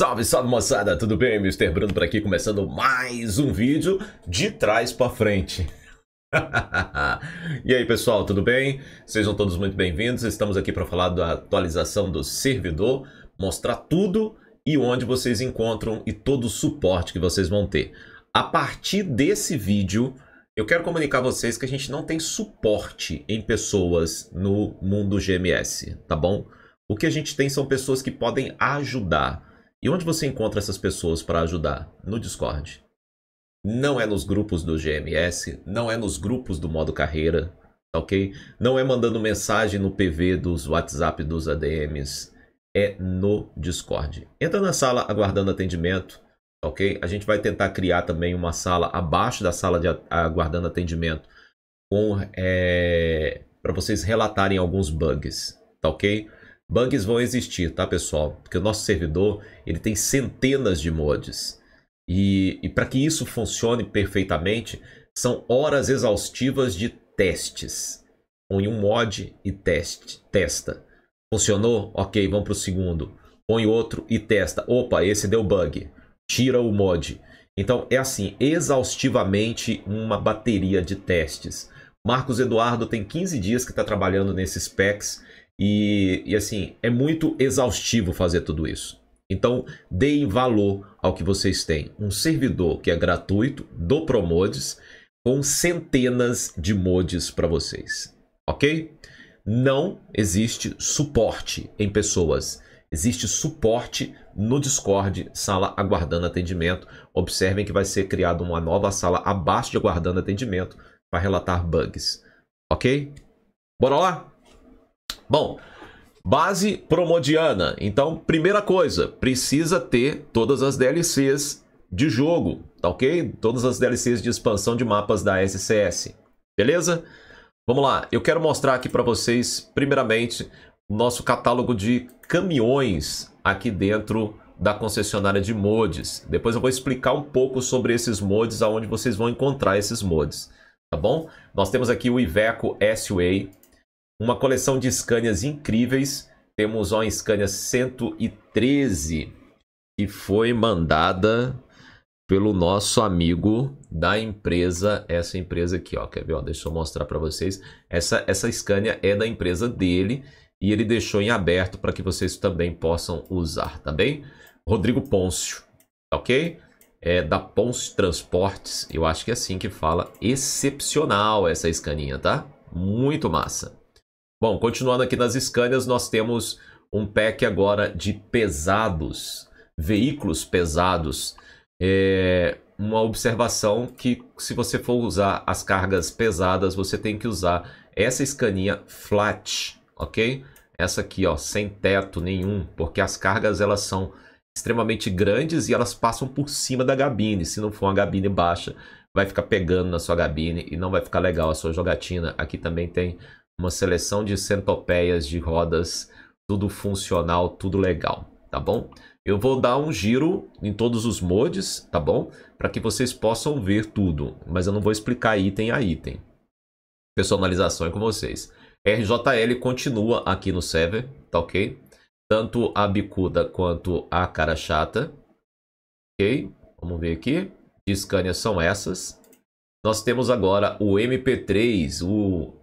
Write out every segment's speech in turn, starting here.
Salve, salve moçada, tudo bem? Mr. Bruno por aqui, começando mais um vídeo de trás para frente. e aí pessoal, tudo bem? Sejam todos muito bem-vindos, estamos aqui para falar da atualização do servidor, mostrar tudo e onde vocês encontram e todo o suporte que vocês vão ter. A partir desse vídeo, eu quero comunicar a vocês que a gente não tem suporte em pessoas no mundo GMS, tá bom? O que a gente tem são pessoas que podem ajudar, e onde você encontra essas pessoas para ajudar? No Discord. Não é nos grupos do GMS, não é nos grupos do modo carreira, tá ok? Não é mandando mensagem no PV dos WhatsApp dos ADMs, é no Discord. Entra na sala aguardando atendimento, tá ok? A gente vai tentar criar também uma sala abaixo da sala de aguardando atendimento, com é, eh, para vocês relatarem alguns bugs, tá ok? Bugs vão existir, tá, pessoal? Porque o nosso servidor ele tem centenas de mods. E, e para que isso funcione perfeitamente, são horas exaustivas de testes. Põe um mod e teste, testa. Funcionou? Ok, vamos para o segundo. Põe outro e testa. Opa, esse deu bug. Tira o mod. Então é assim, exaustivamente uma bateria de testes. Marcos Eduardo tem 15 dias que está trabalhando nesses packs e, e assim, é muito exaustivo fazer tudo isso. Então, deem valor ao que vocês têm. Um servidor que é gratuito, do Promodes, com centenas de mods para vocês, ok? Não existe suporte em pessoas. Existe suporte no Discord, sala aguardando atendimento. Observem que vai ser criada uma nova sala abaixo de aguardando atendimento para relatar bugs, ok? Bora lá? Bom, base promodiana. Então, primeira coisa, precisa ter todas as DLCs de jogo, tá ok? Todas as DLCs de expansão de mapas da SCS, beleza? Vamos lá, eu quero mostrar aqui para vocês, primeiramente, o nosso catálogo de caminhões aqui dentro da concessionária de mods. Depois eu vou explicar um pouco sobre esses mods, aonde vocês vão encontrar esses mods, tá bom? Nós temos aqui o Iveco S-Way, uma coleção de Scanias incríveis. Temos uma Scania 113 que foi mandada pelo nosso amigo da empresa, essa empresa aqui, ó, quer ver, ó, deixa eu mostrar para vocês. Essa essa Scania é da empresa dele e ele deixou em aberto para que vocês também possam usar, tá bem? Rodrigo Pôncio, OK? É da Pôncio Transportes, eu acho que é assim que fala, excepcional essa escaninha, tá? Muito massa. Bom, continuando aqui nas Scanias, nós temos um pack agora de pesados, veículos pesados. É uma observação que se você for usar as cargas pesadas, você tem que usar essa escaninha flat, ok? Essa aqui, ó, sem teto nenhum, porque as cargas elas são extremamente grandes e elas passam por cima da gabine. Se não for uma gabine baixa, vai ficar pegando na sua gabine e não vai ficar legal a sua jogatina. Aqui também tem uma seleção de centopeias de rodas, tudo funcional, tudo legal, tá bom? Eu vou dar um giro em todos os mods, tá bom? Para que vocês possam ver tudo, mas eu não vou explicar item a item. Personalização é com vocês. RJL continua aqui no server, tá ok? Tanto a bicuda quanto a cara chata. Ok? Vamos ver aqui. De Scania são essas. Nós temos agora o MP3, o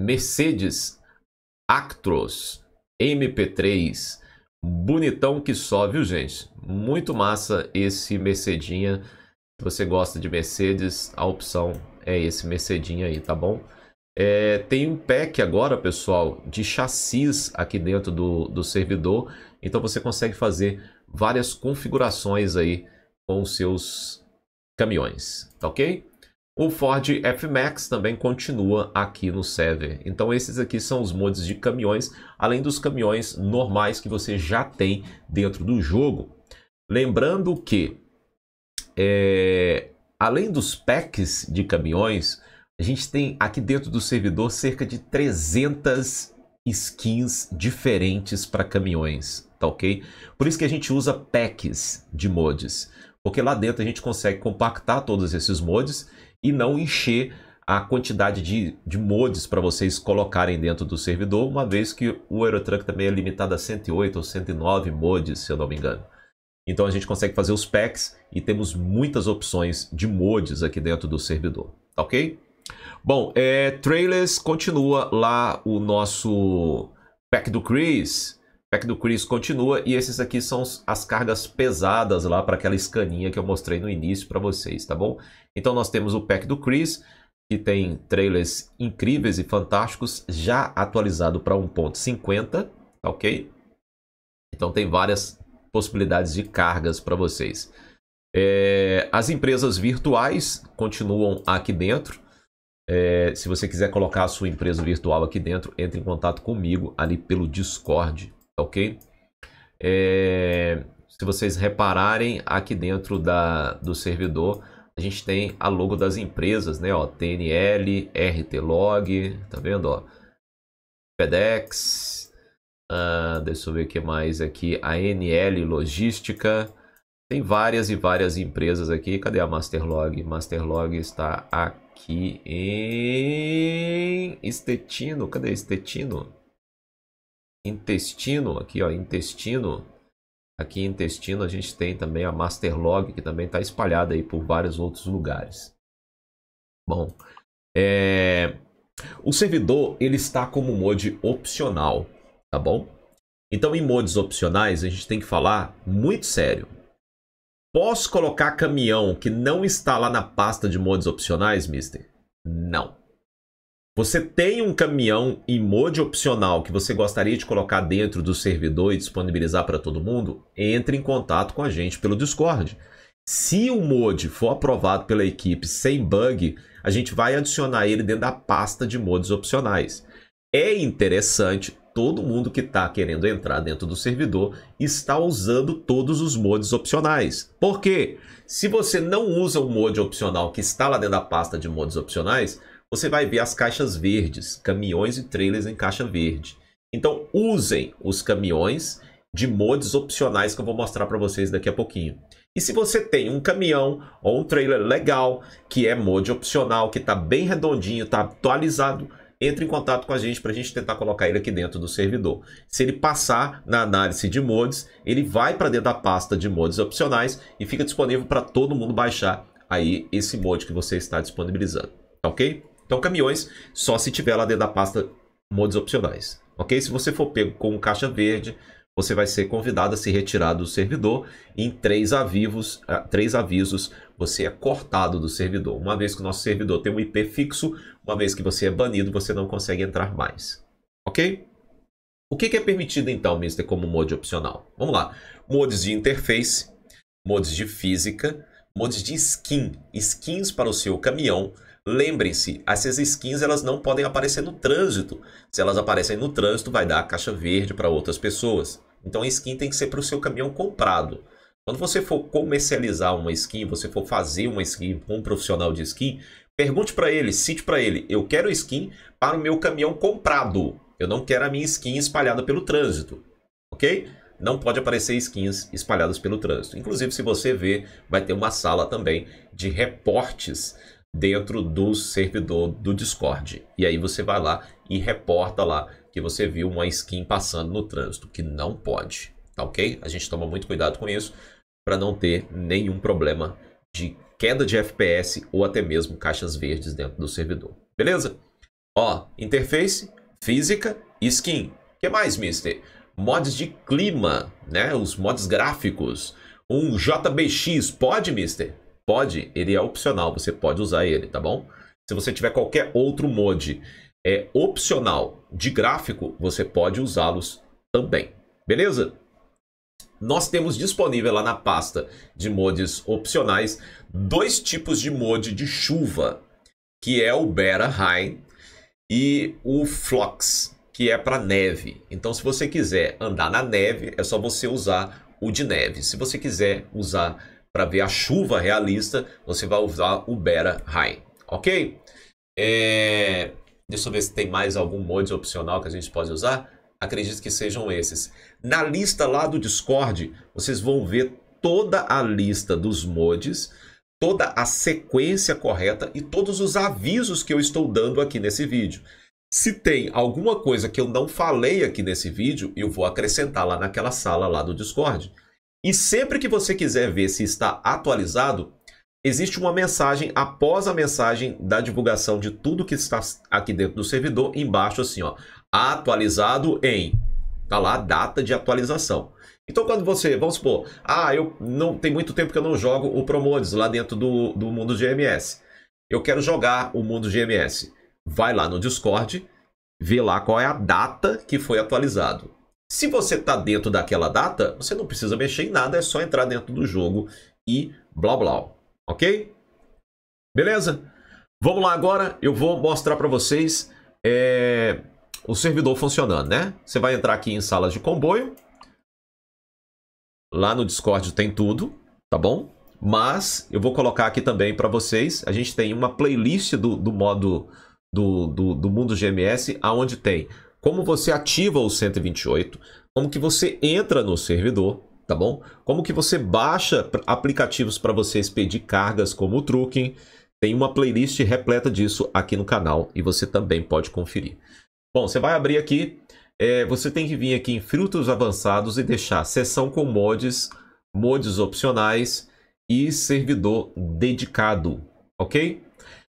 Mercedes Actros MP3. Bonitão que só, viu, gente? Muito massa esse Mercedinha. Se você gosta de Mercedes, a opção é esse Mercedinha aí, tá bom? É, tem um pack agora, pessoal, de chassis aqui dentro do, do servidor. Então você consegue fazer várias configurações aí com os seus caminhões, tá ok? O Ford F-Max também continua aqui no server. Então esses aqui são os mods de caminhões, além dos caminhões normais que você já tem dentro do jogo. Lembrando que, é, além dos packs de caminhões, a gente tem aqui dentro do servidor cerca de 300 skins diferentes para caminhões, tá ok? Por isso que a gente usa packs de mods, porque lá dentro a gente consegue compactar todos esses mods e não encher a quantidade de, de mods para vocês colocarem dentro do servidor, uma vez que o Aerotruck também é limitado a 108 ou 109 mods, se eu não me engano. Então a gente consegue fazer os packs e temos muitas opções de mods aqui dentro do servidor, tá ok? Bom, é, trailers continua lá o nosso pack do Chris, pack do Chris continua e esses aqui são as cargas pesadas lá para aquela escaninha que eu mostrei no início para vocês, tá bom? Então nós temos o pack do Chris, que tem trailers incríveis e fantásticos, já atualizado para 1.50, tá ok? Então tem várias possibilidades de cargas para vocês. É, as empresas virtuais continuam aqui dentro. É, se você quiser colocar a sua empresa virtual aqui dentro, entre em contato comigo ali pelo Discord, Tá ok? É, se vocês repararem aqui dentro da, do servidor, a gente tem a logo das empresas, né? Ó, TNL, RTlog, tá vendo? Ó, FedEx, uh, deixa eu ver o que mais aqui, a NL Logística, tem várias e várias empresas aqui. Cadê a Masterlog? Masterlog está aqui em Estetino. Cadê Estetino? intestino, aqui ó, intestino, aqui intestino a gente tem também a Masterlog, que também está espalhada aí por vários outros lugares. Bom, é... o servidor ele está como mod opcional, tá bom? Então em mods opcionais a gente tem que falar muito sério. Posso colocar caminhão que não está lá na pasta de mods opcionais, mister? Não. Você tem um caminhão em mode opcional que você gostaria de colocar dentro do servidor e disponibilizar para todo mundo? Entre em contato com a gente pelo Discord. Se o mod for aprovado pela equipe sem bug, a gente vai adicionar ele dentro da pasta de mods opcionais. É interessante, todo mundo que está querendo entrar dentro do servidor está usando todos os mods opcionais. Por quê? Se você não usa o mod opcional que está lá dentro da pasta de mods opcionais, você vai ver as caixas verdes, caminhões e trailers em caixa verde. Então usem os caminhões de mods opcionais que eu vou mostrar para vocês daqui a pouquinho. E se você tem um caminhão ou um trailer legal, que é mod opcional, que está bem redondinho, está atualizado, entre em contato com a gente para a gente tentar colocar ele aqui dentro do servidor. Se ele passar na análise de mods, ele vai para dentro da pasta de mods opcionais e fica disponível para todo mundo baixar aí esse mod que você está disponibilizando, tá ok? Então, caminhões, só se tiver lá dentro da pasta modos opcionais, ok? Se você for pego com caixa verde, você vai ser convidado a se retirar do servidor em três, avivos, ah, três avisos você é cortado do servidor. Uma vez que o nosso servidor tem um IP fixo, uma vez que você é banido, você não consegue entrar mais, ok? O que, é permitido então, Mister, como mod opcional? Vamos lá. Modes de interface, modes de física, modes de skin, skins para o seu caminhão, Lembrem-se, essas skins elas não podem aparecer no trânsito. Se elas aparecem no trânsito, vai dar a caixa verde para outras pessoas. Então a skin tem que ser para o seu caminhão comprado. Quando você for comercializar uma skin, você for fazer uma skin com um profissional de skin, pergunte para ele, cite para ele, eu quero skin para o meu caminhão comprado. Eu não quero a minha skin espalhada pelo trânsito, ok? Não pode aparecer skins espalhadas pelo trânsito. Inclusive, se você ver, vai ter uma sala também de reportes dentro do servidor do Discord. E aí você vai lá e reporta lá que você viu uma skin passando no trânsito, que não pode, tá ok? A gente toma muito cuidado com isso para não ter nenhum problema de queda de FPS ou até mesmo caixas verdes dentro do servidor. Beleza? Ó, interface, física skin. skin. que mais, mister? Mods de clima, né? Os mods gráficos. Um JBX, pode, mister? pode, ele é opcional, você pode usar ele, tá bom? Se você tiver qualquer outro mod é opcional de gráfico, você pode usá-los também, beleza? Nós temos disponível lá na pasta de mods opcionais dois tipos de mod de chuva, que é o Beta High e o Flux, que é para neve. Então, se você quiser andar na neve, é só você usar o de neve. Se você quiser usar para ver a chuva realista, você vai usar o Beta High, ok? É... Deixa eu ver se tem mais algum mod opcional que a gente pode usar. Acredito que sejam esses. Na lista lá do Discord, vocês vão ver toda a lista dos mods, toda a sequência correta e todos os avisos que eu estou dando aqui nesse vídeo. Se tem alguma coisa que eu não falei aqui nesse vídeo, eu vou acrescentar lá naquela sala lá do Discord. E sempre que você quiser ver se está atualizado, existe uma mensagem após a mensagem da divulgação de tudo que está aqui dentro do servidor, embaixo assim, ó, atualizado em, tá lá a data de atualização. Então quando você, vamos supor, ah, eu não tem muito tempo que eu não jogo o Promodes lá dentro do, do mundo GMS. Eu quero jogar o mundo GMS. Vai lá no Discord, vê lá qual é a data que foi atualizado. Se você está dentro daquela data, você não precisa mexer em nada, é só entrar dentro do jogo e blá blá, ok? Beleza? Vamos lá agora, eu vou mostrar para vocês é, o servidor funcionando, né? Você vai entrar aqui em salas de comboio, lá no Discord tem tudo, tá bom? Mas eu vou colocar aqui também para vocês, a gente tem uma playlist do, do modo do, do, do mundo GMS, aonde tem como você ativa o 128, como que você entra no servidor, tá bom? Como que você baixa aplicativos para você expedir cargas como o Trucking. Tem uma playlist repleta disso aqui no canal e você também pode conferir. Bom, você vai abrir aqui, é, você tem que vir aqui em filtros avançados e deixar sessão com mods, mods opcionais e servidor dedicado, ok?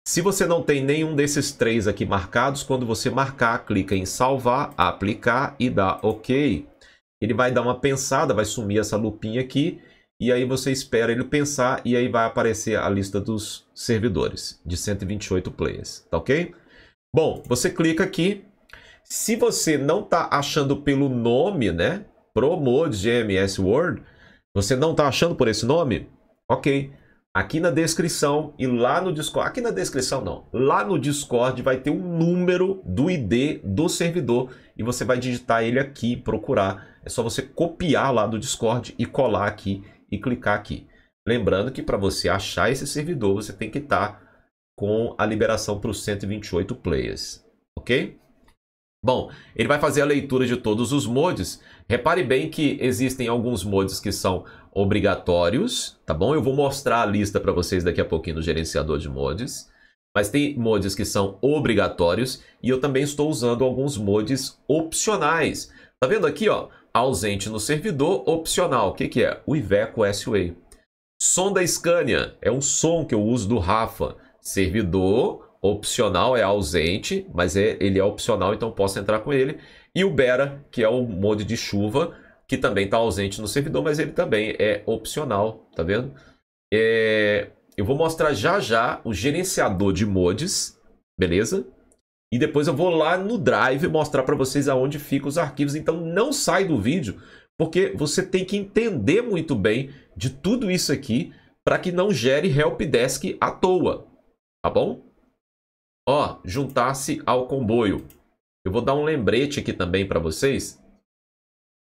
Se você não tem nenhum desses três aqui marcados, quando você marcar, clica em salvar, aplicar e dá OK. Ele vai dar uma pensada, vai sumir essa lupinha aqui e aí você espera ele pensar e aí vai aparecer a lista dos servidores de 128 players, tá ok? Bom, você clica aqui. Se você não está achando pelo nome, né? Promode GMS Word, você não está achando por esse nome? Ok. Aqui na descrição e lá no Discord, aqui na descrição não, lá no Discord vai ter um número do ID do servidor e você vai digitar ele aqui, procurar. É só você copiar lá do Discord e colar aqui e clicar aqui. Lembrando que para você achar esse servidor, você tem que estar tá com a liberação para os 128 players, ok? Bom, ele vai fazer a leitura de todos os mods. Repare bem que existem alguns mods que são obrigatórios, tá bom? Eu vou mostrar a lista para vocês daqui a pouquinho no gerenciador de mods. Mas tem mods que são obrigatórios e eu também estou usando alguns mods opcionais. Tá vendo aqui, ó? Ausente no servidor, opcional. O que, que é? O Iveco S-Way. Som da Scania é um som que eu uso do Rafa. Servidor, opcional é ausente, mas é, ele é opcional, então posso entrar com ele. E o Bera, que é o mod de chuva, que também está ausente no servidor, mas ele também é opcional, tá vendo? É, eu vou mostrar já já o gerenciador de mods, beleza? E depois eu vou lá no Drive mostrar para vocês aonde ficam os arquivos. Então não sai do vídeo, porque você tem que entender muito bem de tudo isso aqui para que não gere help desk à toa, tá bom? ó, juntar-se ao comboio. Eu vou dar um lembrete aqui também para vocês.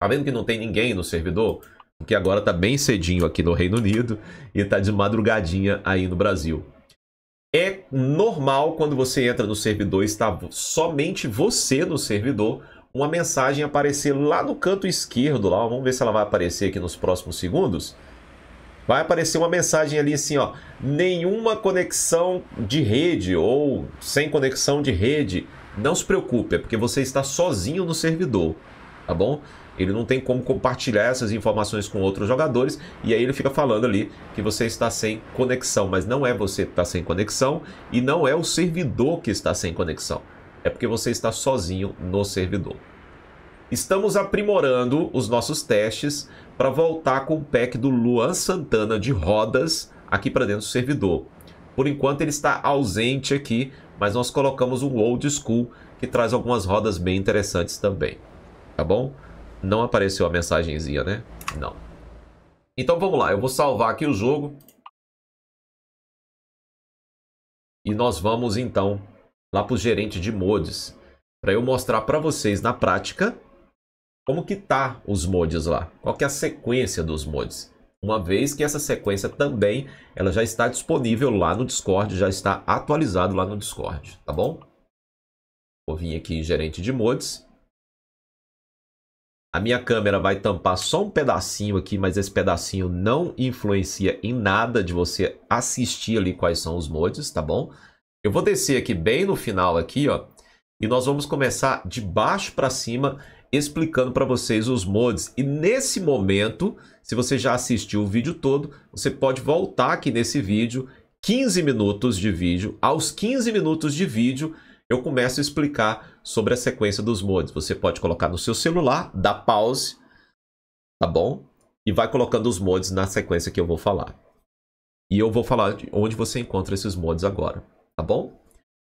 Tá vendo que não tem ninguém no servidor? Porque agora tá bem cedinho aqui no Reino Unido e tá de madrugadinha aí no Brasil. É normal quando você entra no servidor, está somente você no servidor, uma mensagem aparecer lá no canto esquerdo, lá, vamos ver se ela vai aparecer aqui nos próximos segundos vai aparecer uma mensagem ali assim, ó, nenhuma conexão de rede ou sem conexão de rede. Não se preocupe, é porque você está sozinho no servidor, tá bom? Ele não tem como compartilhar essas informações com outros jogadores e aí ele fica falando ali que você está sem conexão, mas não é você que está sem conexão e não é o servidor que está sem conexão. É porque você está sozinho no servidor. Estamos aprimorando os nossos testes para voltar com o pack do Luan Santana de rodas aqui para dentro do servidor. Por enquanto ele está ausente aqui, mas nós colocamos um old school que traz algumas rodas bem interessantes também. Tá bom? Não apareceu a mensagenzinha, né? Não. Então vamos lá, eu vou salvar aqui o jogo. E nós vamos então lá para o gerente de mods, para eu mostrar para vocês na prática como que tá os mods lá, qual que é a sequência dos mods. Uma vez que essa sequência também ela já está disponível lá no Discord, já está atualizado lá no Discord, tá bom? Vou vir aqui em gerente de mods. A minha câmera vai tampar só um pedacinho aqui, mas esse pedacinho não influencia em nada de você assistir ali quais são os mods, tá bom? Eu vou descer aqui bem no final aqui, ó, e nós vamos começar de baixo para cima explicando para vocês os mods. E nesse momento, se você já assistiu o vídeo todo, você pode voltar aqui nesse vídeo, 15 minutos de vídeo. Aos 15 minutos de vídeo, eu começo a explicar sobre a sequência dos mods. Você pode colocar no seu celular, dá pause, tá bom? E vai colocando os mods na sequência que eu vou falar. E eu vou falar onde você encontra esses mods agora, tá bom?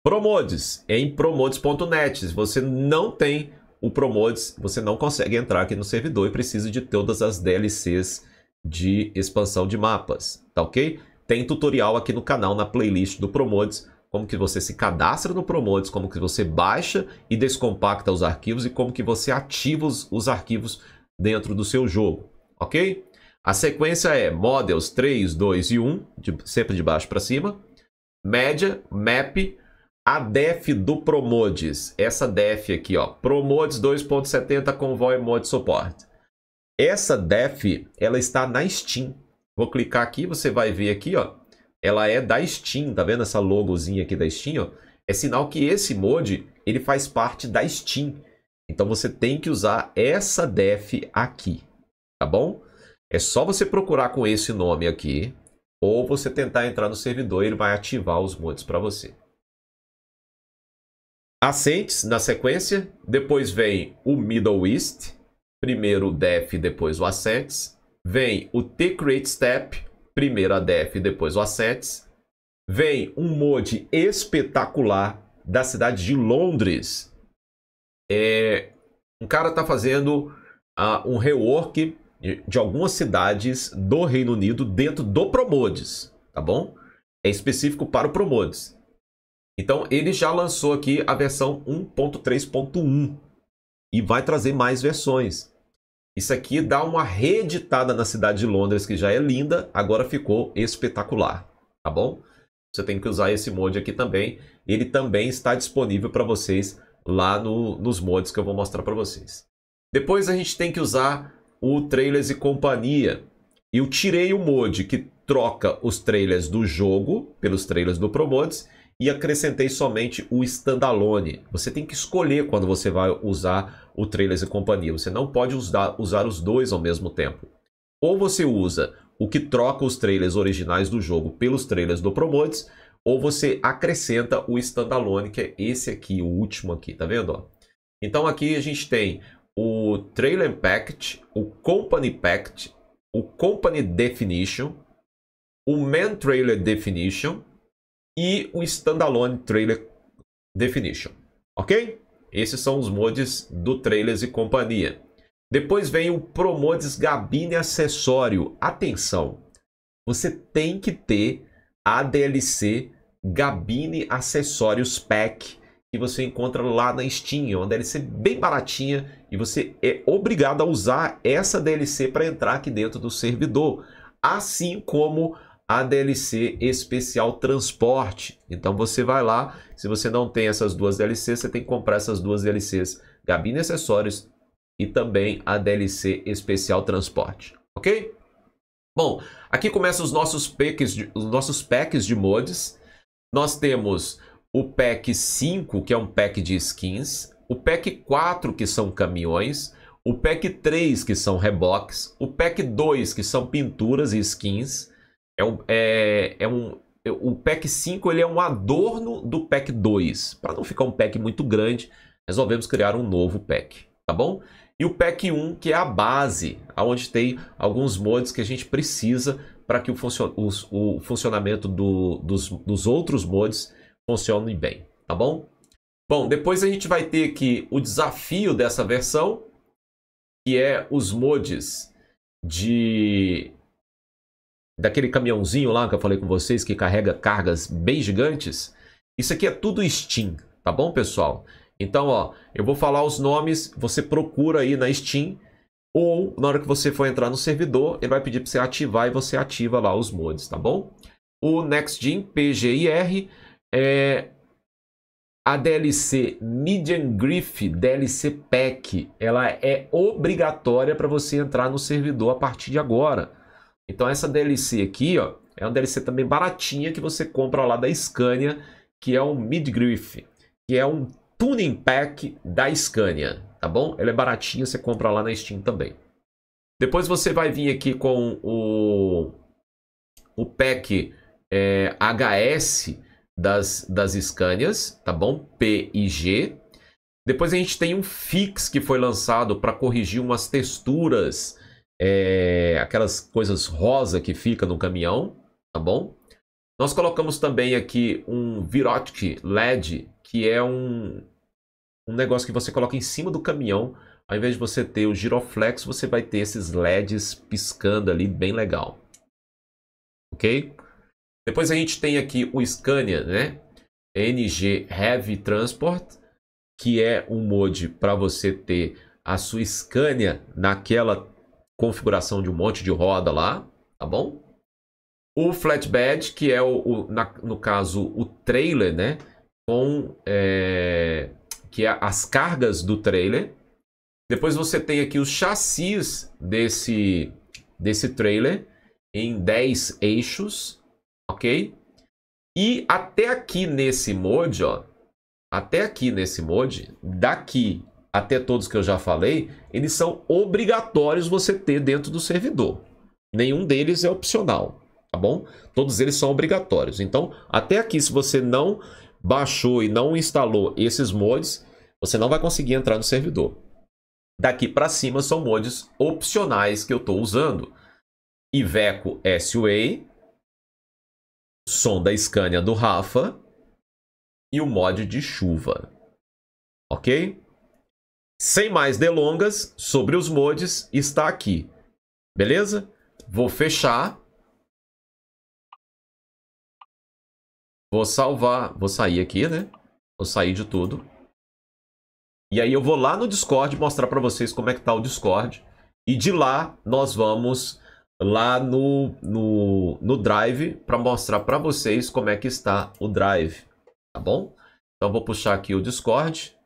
Promodes, em promodes.net. Se você não tem o Promodes, você não consegue entrar aqui no servidor e precisa de todas as DLCs de expansão de mapas, tá ok? Tem tutorial aqui no canal, na playlist do Promodes, como que você se cadastra no Promodes, como que você baixa e descompacta os arquivos e como que você ativa os, os arquivos dentro do seu jogo, ok? A sequência é Models 3, 2 e 1, de, sempre de baixo para cima. Média, Map, a DEF do Promodes, essa DEF aqui, ó, Promodes 2.70 Convoy Mode Suporte. Essa DEF, ela está na Steam. Vou clicar aqui, você vai ver aqui, ó, ela é da Steam, tá vendo essa logozinha aqui da Steam, ó? É sinal que esse mod, ele faz parte da Steam. Então você tem que usar essa def aqui, tá bom? É só você procurar com esse nome aqui, ou você tentar entrar no servidor e ele vai ativar os mods para você. Ascentes na sequência, depois vem o Middle East, primeiro o Def, depois o Ascentes. Vem o T-Create Step, primeiro a Def, depois o Ascentes. Vem um mod espetacular da cidade de Londres. É, um cara está fazendo uh, um rework de algumas cidades do Reino Unido dentro do Promodes, tá bom? É específico para o Promodes. Então ele já lançou aqui a versão 1.3.1 e vai trazer mais versões. Isso aqui dá uma reeditada na cidade de Londres, que já é linda, agora ficou espetacular, tá bom? Você tem que usar esse mod aqui também. Ele também está disponível para vocês lá no, nos mods que eu vou mostrar para vocês. Depois a gente tem que usar o Trailers e Companhia. Eu tirei o mod que troca os trailers do jogo pelos trailers do Promodes e acrescentei somente o standalone. Você tem que escolher quando você vai usar o Trailers e Companhia. Você não pode usar, usar os dois ao mesmo tempo. Ou você usa o que troca os trailers originais do jogo pelos trailers do Promotes, ou você acrescenta o standalone, que é esse aqui, o último aqui, tá vendo? Então aqui a gente tem o Trailer Pact, o Company Pact, o Company Definition, o Man Trailer Definition e um standalone trailer definition, ok? Esses são os mods do Trailers e companhia. Depois vem o Promodes Gabine Acessório. Atenção, você tem que ter a DLC Gabine Acessórios Pack que você encontra lá na Steam. É uma DLC bem baratinha e você é obrigado a usar essa DLC para entrar aqui dentro do servidor. Assim como a DLC especial transporte. Então você vai lá, se você não tem essas duas DLCs, você tem que comprar essas duas DLCs, Gabine Acessórios e também a DLC especial transporte, ok? Bom, aqui começam os nossos packs de, os nossos packs de mods. Nós temos o pack 5, que é um pack de skins, o pack 4, que são caminhões, o pack 3, que são reboques, o pack 2, que são pinturas e skins, é um, é, é um, é, o pack 5 ele é um adorno do pack 2. Para não ficar um pack muito grande, resolvemos criar um novo pack, tá bom? E o pack 1, que é a base, onde tem alguns mods que a gente precisa para que o, funcio o funcionamento do, dos, dos outros mods funcione bem, tá bom? Bom, depois a gente vai ter aqui o desafio dessa versão, que é os mods de daquele caminhãozinho lá que eu falei com vocês que carrega cargas bem gigantes. Isso aqui é tudo Steam, tá bom, pessoal? Então, ó, eu vou falar os nomes, você procura aí na Steam ou na hora que você for entrar no servidor, ele vai pedir para você ativar e você ativa lá os mods, tá bom? O NextGen PGIR é a DLC Median Griff DLC Pack, ela é obrigatória para você entrar no servidor a partir de agora. Então essa DLC aqui, ó, é uma DLC também baratinha que você compra lá da Scania, que é um Midgriff, que é um tuning pack da Scania, tá bom? Ela é baratinha, você compra lá na Steam também. Depois você vai vir aqui com o, o pack é, HS das, das Scanias, tá bom? P e G. Depois a gente tem um fix que foi lançado para corrigir umas texturas é, aquelas coisas rosa que fica no caminhão, tá bom? Nós colocamos também aqui um Virotic LED, que é um, um negócio que você coloca em cima do caminhão. Ao invés de você ter o giroflex, você vai ter esses LEDs piscando ali, bem legal. Ok? Depois a gente tem aqui o Scania, né? NG Heavy Transport, que é um mod para você ter a sua Scania naquela configuração de um monte de roda lá, tá bom? O flatbed, que é o, o na, no caso o trailer, né? Com é, que é as cargas do trailer. Depois você tem aqui os chassis desse desse trailer em 10 eixos, ok? E até aqui nesse mod, ó, até aqui nesse mod, daqui até todos que eu já falei, eles são obrigatórios você ter dentro do servidor. Nenhum deles é opcional, tá bom? Todos eles são obrigatórios. Então, até aqui, se você não baixou e não instalou esses mods, você não vai conseguir entrar no servidor. Daqui para cima são mods opcionais que eu estou usando. Iveco S-Way, som da Scania do Rafa e o mod de chuva. Ok? Sem mais delongas sobre os mods, está aqui. Beleza? Vou fechar. Vou salvar, vou sair aqui, né? Vou sair de tudo. E aí eu vou lá no Discord mostrar para vocês como é que tá o Discord. E de lá nós vamos lá no, no, no Drive para mostrar para vocês como é que está o Drive, tá bom? Então vou puxar aqui o Discord.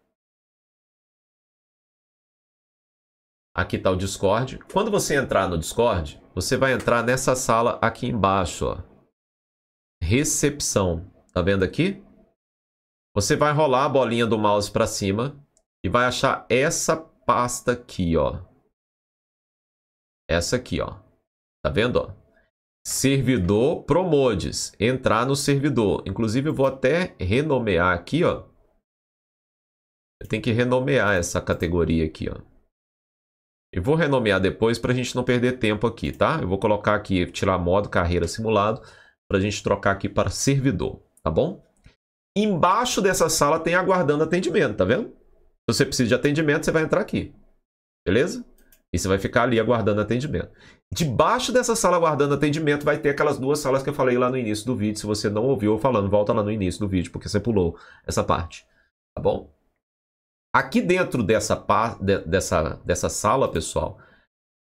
Aqui está o Discord. Quando você entrar no Discord, você vai entrar nessa sala aqui embaixo. Ó. Recepção. Tá vendo aqui? Você vai rolar a bolinha do mouse para cima e vai achar essa pasta aqui, ó. Essa aqui, ó. Tá vendo, ó? Servidor Promodes. Entrar no servidor. Inclusive, eu vou até renomear aqui, ó. Eu tenho que renomear essa categoria aqui, ó. Eu vou renomear depois para a gente não perder tempo aqui, tá? Eu vou colocar aqui, tirar modo carreira simulado, para a gente trocar aqui para servidor, tá bom? Embaixo dessa sala tem aguardando atendimento, tá vendo? Se você precisa de atendimento, você vai entrar aqui, beleza? E você vai ficar ali aguardando atendimento. Debaixo dessa sala aguardando atendimento vai ter aquelas duas salas que eu falei lá no início do vídeo. Se você não ouviu eu falando, volta lá no início do vídeo, porque você pulou essa parte, tá bom? Aqui dentro dessa, dessa, dessa sala, pessoal,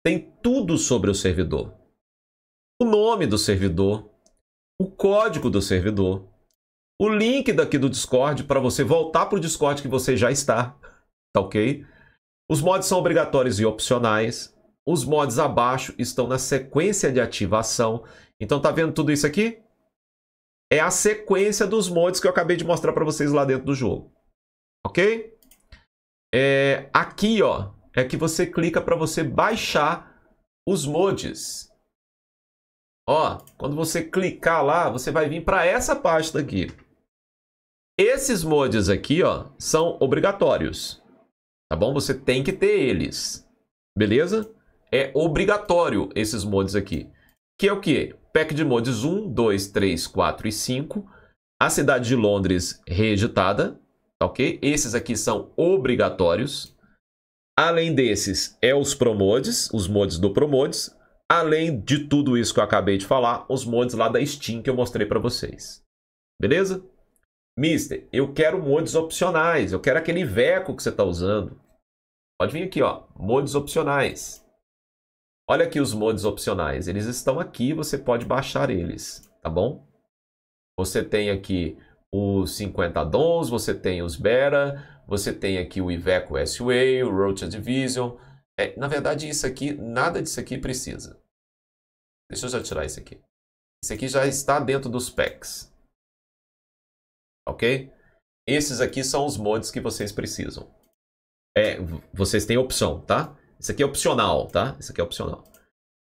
tem tudo sobre o servidor. O nome do servidor, o código do servidor, o link daqui do Discord para você voltar para o Discord que você já está, tá ok? Os mods são obrigatórios e opcionais. Os mods abaixo estão na sequência de ativação. Então tá vendo tudo isso aqui? É a sequência dos mods que eu acabei de mostrar para vocês lá dentro do jogo. OK? é, aqui ó, é que você clica para você baixar os mods. Ó, quando você clicar lá, você vai vir para essa pasta aqui. Esses mods aqui, ó, são obrigatórios. Tá bom? Você tem que ter eles. Beleza? É obrigatório esses mods aqui. Que é o quê? Pack de mods 1, 2, 3, 4 e 5. A cidade de Londres reeditada. Tá ok? Esses aqui são obrigatórios. Além desses, é os promodes, os mods do promodes. Além de tudo isso que eu acabei de falar, os mods lá da Steam que eu mostrei para vocês. Beleza? Mister, eu quero mods opcionais. Eu quero aquele veco que você está usando. Pode vir aqui, ó. Mods opcionais. Olha aqui os mods opcionais. Eles estão aqui, você pode baixar eles, tá bom? Você tem aqui os 50 Dons, você tem os Bera, você tem aqui o Iveco S-Way, o Rocha Division. É, na verdade, isso aqui, nada disso aqui precisa. Deixa eu já tirar isso aqui. Isso aqui já está dentro dos packs. Ok? Esses aqui são os mods que vocês precisam. É, vocês têm opção, tá? Isso aqui é opcional, tá? Isso aqui é opcional.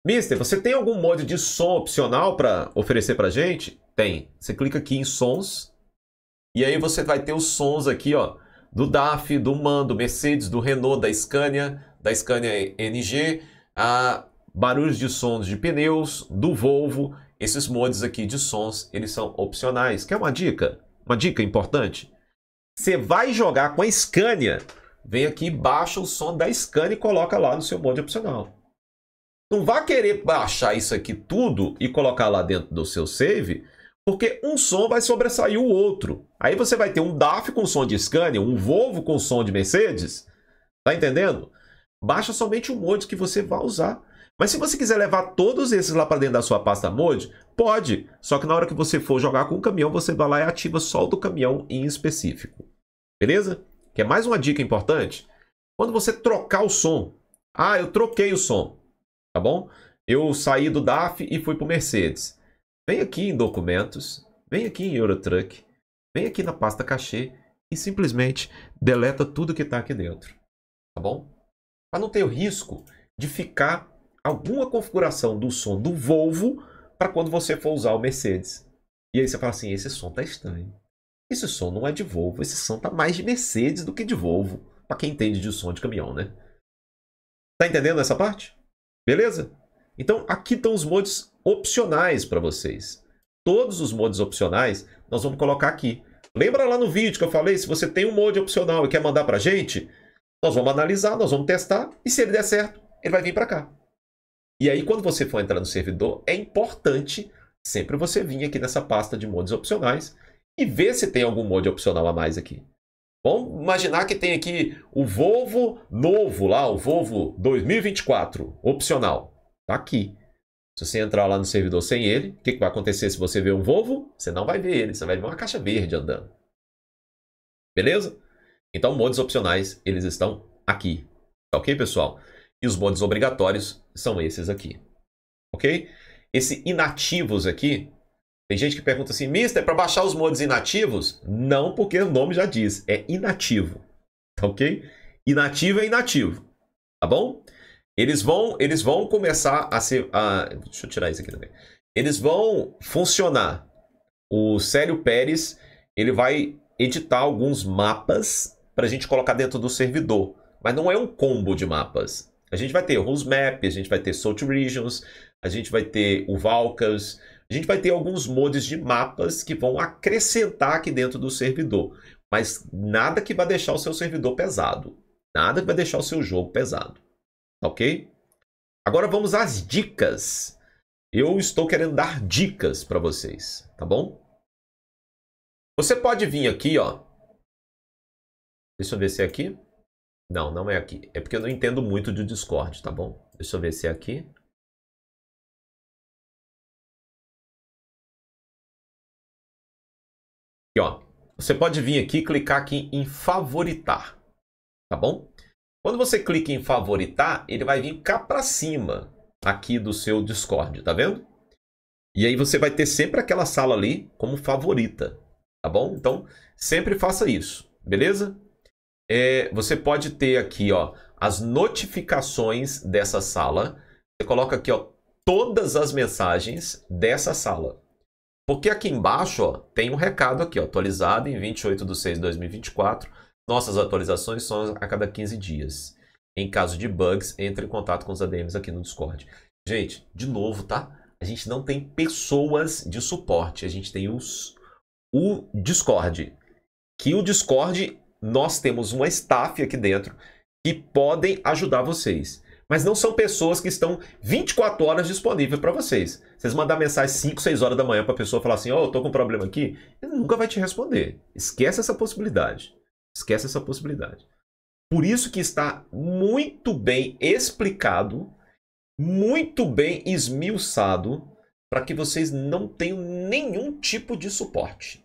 Mister, você tem algum mod de som opcional para oferecer pra gente? Tem. Você clica aqui em sons e aí você vai ter os sons aqui, ó, do DAF, do MAN, do Mercedes, do Renault, da Scania, da Scania NG, a barulhos de sons de pneus, do Volvo. Esses mods aqui de sons, eles são opcionais. Quer uma dica? Uma dica importante? Você vai jogar com a Scania, vem aqui, baixa o som da Scania e coloca lá no seu mod opcional. Não vá querer baixar isso aqui tudo e colocar lá dentro do seu save, porque um som vai sobressair o outro. Aí você vai ter um DAF com som de Scania, um Volvo com som de Mercedes. Tá entendendo? Baixa somente o mod que você vai usar. Mas se você quiser levar todos esses lá para dentro da sua pasta mod, pode. Só que na hora que você for jogar com o caminhão, você vai lá e ativa só o do caminhão em específico. Beleza? Quer mais uma dica importante? Quando você trocar o som. Ah, eu troquei o som. Tá bom? Eu saí do DAF e fui para o Mercedes. Vem aqui em documentos, vem aqui em Eurotruck, vem aqui na pasta cachê e simplesmente deleta tudo que está aqui dentro, tá bom? Para não ter o risco de ficar alguma configuração do som do Volvo para quando você for usar o Mercedes. E aí você fala assim, esse som tá estranho. Esse som não é de Volvo, esse som tá mais de Mercedes do que de Volvo. Para quem entende de som de caminhão, né? Tá entendendo essa parte? Beleza? Então aqui estão os modos opcionais para vocês. Todos os modos opcionais nós vamos colocar aqui. Lembra lá no vídeo que eu falei, se você tem um mod opcional e quer mandar para a gente, nós vamos analisar, nós vamos testar e se ele der certo, ele vai vir para cá. E aí quando você for entrar no servidor, é importante sempre você vir aqui nessa pasta de modos opcionais e ver se tem algum mod opcional a mais aqui. Vamos imaginar que tem aqui o Volvo novo lá, o Volvo 2024, opcional. Tá aqui. Se você entrar lá no servidor sem ele, o que, que vai acontecer se você ver um Volvo? Você não vai ver ele, você vai ver uma caixa verde andando. Beleza? Então, modos opcionais, eles estão aqui. Tá ok, pessoal? E os modos obrigatórios são esses aqui. Ok? Esse inativos aqui, tem gente que pergunta assim, Mister, para baixar os modos inativos? Não, porque o nome já diz, é inativo. Tá ok? Inativo é inativo. Tá bom? Eles vão, eles vão começar a ser. A... Deixa eu tirar isso aqui também. Eles vão funcionar. O Célio Pérez ele vai editar alguns mapas para a gente colocar dentro do servidor. Mas não é um combo de mapas. A gente vai ter o Map, a gente vai ter Salt Regions, a gente vai ter o Valkas, a gente vai ter alguns mods de mapas que vão acrescentar aqui dentro do servidor. Mas nada que vai deixar o seu servidor pesado. Nada que vai deixar o seu jogo pesado ok? Agora vamos às dicas. Eu estou querendo dar dicas para vocês, tá bom? Você pode vir aqui, ó. Deixa eu ver se é aqui. Não, não é aqui. É porque eu não entendo muito de Discord, tá bom? Deixa eu ver se é aqui. Aqui, ó. Você pode vir aqui e clicar aqui em favoritar, tá bom? Quando você clica em favoritar, ele vai vir cá para cima aqui do seu Discord, tá vendo? E aí você vai ter sempre aquela sala ali como favorita, tá bom? Então, sempre faça isso, beleza? É, você pode ter aqui, ó, as notificações dessa sala. Você coloca aqui, ó, todas as mensagens dessa sala. Porque aqui embaixo, ó, tem um recado aqui, ó, atualizado em 28 de 6 de 2024 nossas atualizações são a cada 15 dias. Em caso de bugs, entre em contato com os ADMs aqui no Discord. Gente, de novo, tá? A gente não tem pessoas de suporte, a gente tem os, o Discord. Que o Discord, nós temos uma staff aqui dentro que podem ajudar vocês. Mas não são pessoas que estão 24 horas disponíveis para vocês. Vocês mandar mensagem 5, 6 horas da manhã para a pessoa falar assim: Ó, oh, eu tô com um problema aqui, ele nunca vai te responder. Esquece essa possibilidade. Esquece essa possibilidade. Por isso que está muito bem explicado, muito bem esmiuçado, para que vocês não tenham nenhum tipo de suporte.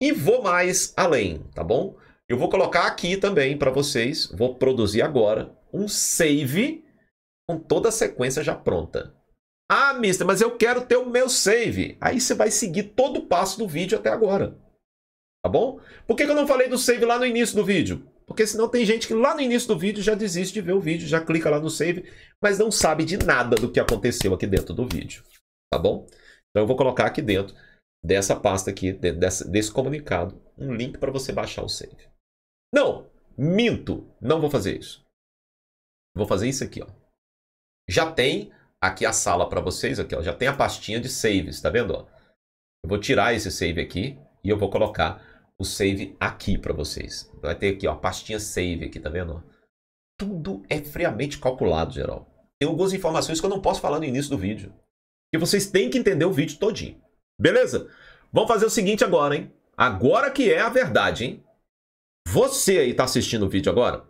E vou mais além, tá bom? Eu vou colocar aqui também para vocês, vou produzir agora um save com toda a sequência já pronta. Ah, mister, mas eu quero ter o meu save. Aí você vai seguir todo o passo do vídeo até agora tá bom? Por que, que eu não falei do save lá no início do vídeo? Porque senão tem gente que lá no início do vídeo já desiste de ver o vídeo, já clica lá no save, mas não sabe de nada do que aconteceu aqui dentro do vídeo, tá bom? Então eu vou colocar aqui dentro dessa pasta aqui, desse, desse comunicado, um link para você baixar o save. Não, minto, não vou fazer isso. Vou fazer isso aqui, ó. Já tem aqui a sala para vocês, aqui, ó. Já tem a pastinha de saves, tá vendo? Ó? Eu vou tirar esse save aqui e eu vou colocar o save aqui para vocês. Vai ter aqui, ó, pastinha save aqui, tá vendo? Tudo é friamente calculado, geral. Tem algumas informações que eu não posso falar no início do vídeo. que vocês têm que entender o vídeo todinho. Beleza? Vamos fazer o seguinte agora, hein? Agora que é a verdade, hein? Você aí tá assistindo o vídeo agora?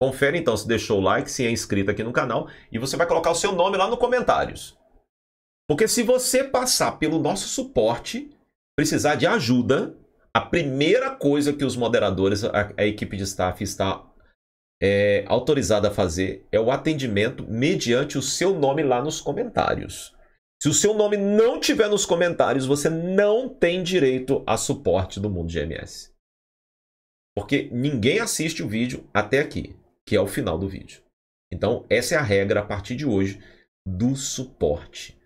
Confere então se deixou o like, se é inscrito aqui no canal e você vai colocar o seu nome lá nos comentários. Porque se você passar pelo nosso suporte, precisar de ajuda, a primeira coisa que os moderadores, a, a equipe de staff está é, autorizada a fazer é o atendimento mediante o seu nome lá nos comentários. Se o seu nome não tiver nos comentários, você não tem direito a suporte do mundo GMS. Porque ninguém assiste o vídeo até aqui, que é o final do vídeo. Então, essa é a regra a partir de hoje do suporte.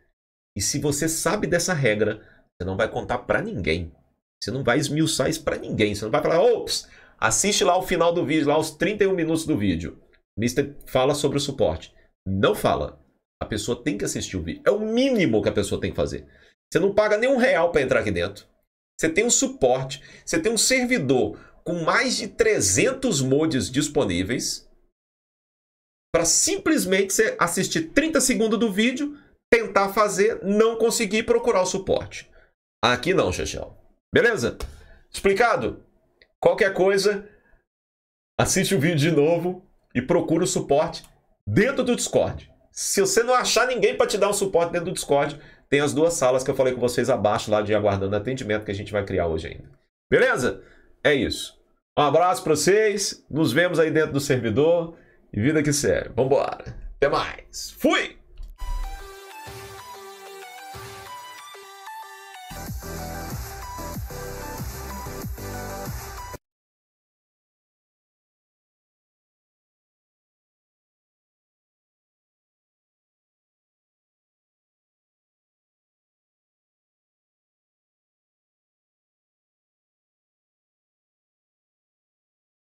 E se você sabe dessa regra, você não vai contar para ninguém. Você não vai esmiuçar isso para ninguém. Você não vai falar, ops, assiste lá o final do vídeo, lá os 31 minutos do vídeo. Mister fala sobre o suporte. Não fala. A pessoa tem que assistir o vídeo. É o mínimo que a pessoa tem que fazer. Você não paga nenhum real para entrar aqui dentro. Você tem um suporte, você tem um servidor com mais de 300 mods disponíveis para simplesmente você assistir 30 segundos do vídeo, tentar fazer, não conseguir procurar o suporte. Aqui não, Chechel. Beleza? Explicado? Qualquer coisa, assiste o vídeo de novo e procura o suporte dentro do Discord. Se você não achar ninguém para te dar um suporte dentro do Discord, tem as duas salas que eu falei com vocês abaixo lá de aguardando atendimento que a gente vai criar hoje ainda. Beleza? É isso. Um abraço para vocês, nos vemos aí dentro do servidor e vida que serve. Vambora. Até mais. Fui!